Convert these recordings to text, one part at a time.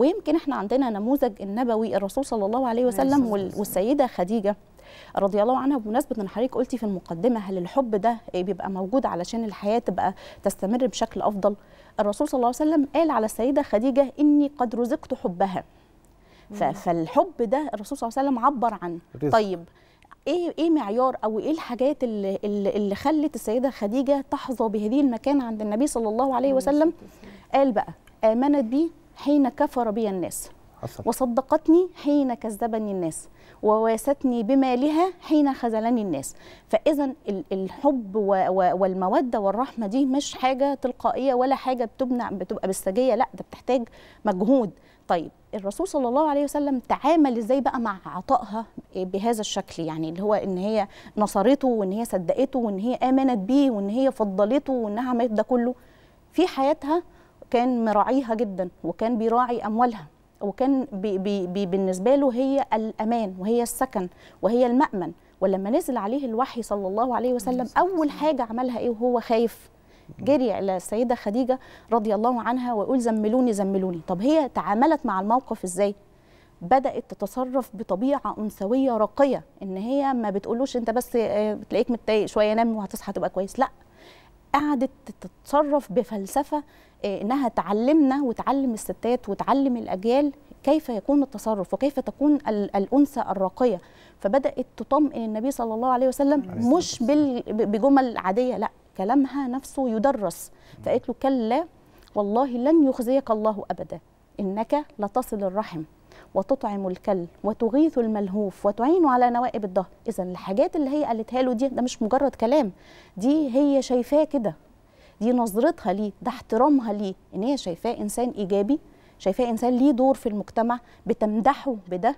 ويمكن احنا عندنا نموذج النبوي الرسول صلى الله عليه وسلم والسيده خديجه رضي الله عنها بمناسبه ان حضرتك قلتي في المقدمه هل الحب ده بيبقى موجود علشان الحياه تبقى تستمر بشكل افضل الرسول صلى الله عليه وسلم قال على السيده خديجه اني قد رزقت حبها فالحب ده الرسول صلى الله عليه وسلم عبر عنه طيب ايه ايه معيار او ايه الحاجات اللي اللي خلت السيده خديجه تحظى بهذه المكانه عند النبي صلى الله عليه وسلم قال بقى امنت بيه حين كفر بي الناس حصل. وصدقتني حين كذبني الناس وواستني بمالها حين خذلني الناس فاذا الحب والموده والرحمه دي مش حاجه تلقائيه ولا حاجه بتبنى بتبقى بالسجيه لا ده بتحتاج مجهود طيب الرسول صلى الله عليه وسلم تعامل ازاي بقى مع عطائها بهذا الشكل يعني اللي هو ان هي نصرته وان هي صدقته وان هي امنت بيه وان هي فضلته وانها عملت ده كله في حياتها كان مراعيها جدا وكان بيراعي اموالها وكان بي بي بالنسبه له هي الامان وهي السكن وهي المامن ولما نزل عليه الوحي صلى الله عليه وسلم اول حاجه عملها ايه وهو خايف جري الى السيده خديجه رضي الله عنها ويقول زملوني زملوني طب هي تعاملت مع الموقف ازاي بدات تتصرف بطبيعه انثويه راقيه ان هي ما بتقولوش انت بس آه، بتلاقيك متضايق شويه نام وهتصحى تبقى كويس لا قعدت تتصرف بفلسفه آه، انها تعلمنا وتعلم الستات وتعلم الاجيال كيف يكون التصرف وكيف تكون الانثى الراقيه فبدات تطمئن النبي صلى الله عليه وسلم مش بجمل عاديه لا كلامها نفسه يدرس فقالت له كلا والله لن يخزيك الله ابدا انك لتصل الرحم وتطعم الكل وتغيث الملهوف وتعين على نوائب الظهر اذا الحاجات اللي هي قالتها له دي ده مش مجرد كلام دي هي شايفاه كده دي نظرتها ليه ده احترامها ليه ان هي شايفاه انسان ايجابي شايفاه انسان ليه دور في المجتمع بتمدحه بده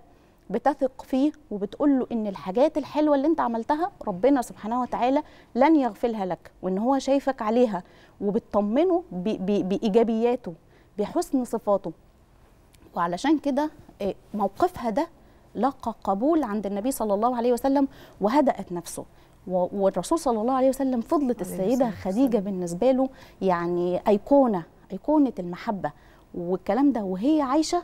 بتثق فيه وبتقول له ان الحاجات الحلوه اللي انت عملتها ربنا سبحانه وتعالى لن يغفلها لك وان هو شايفك عليها وبتطمنه بايجابياته بحسن صفاته وعلشان كده إيه، موقفها ده لقى قبول عند النبي صلى الله عليه وسلم وهدأت نفسه والرسول صلى الله عليه وسلم فضلت السيدة خديجة بالنسبة له يعني أيقونة أيقونة المحبة والكلام ده وهي عايشة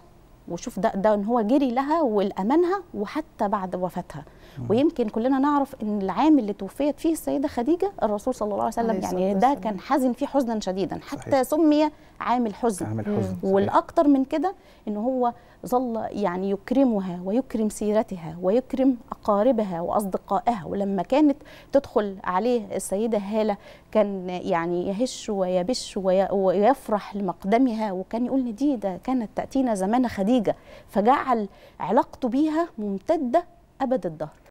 وشوف ده ده ان هو جري لها والامانها وحتى بعد وفاتها ويمكن كلنا نعرف ان العام اللي توفيت فيه السيده خديجه الرسول صلى الله عليه وسلم يعني ده كان حزن فيه حزنا شديدا حتى صحيح. سمي عامل حزن عامل حزن والاكثر من كده ان هو ظل يعني يكرمها ويكرم سيرتها ويكرم اقاربها واصدقائها ولما كانت تدخل عليه السيده هاله كان يعني يهش ويبش ويفرح لمقدمها وكان يقول ان دي ده كانت تاتينا زمان خديجه فجعل علاقته بيها ممتده ابد الدهر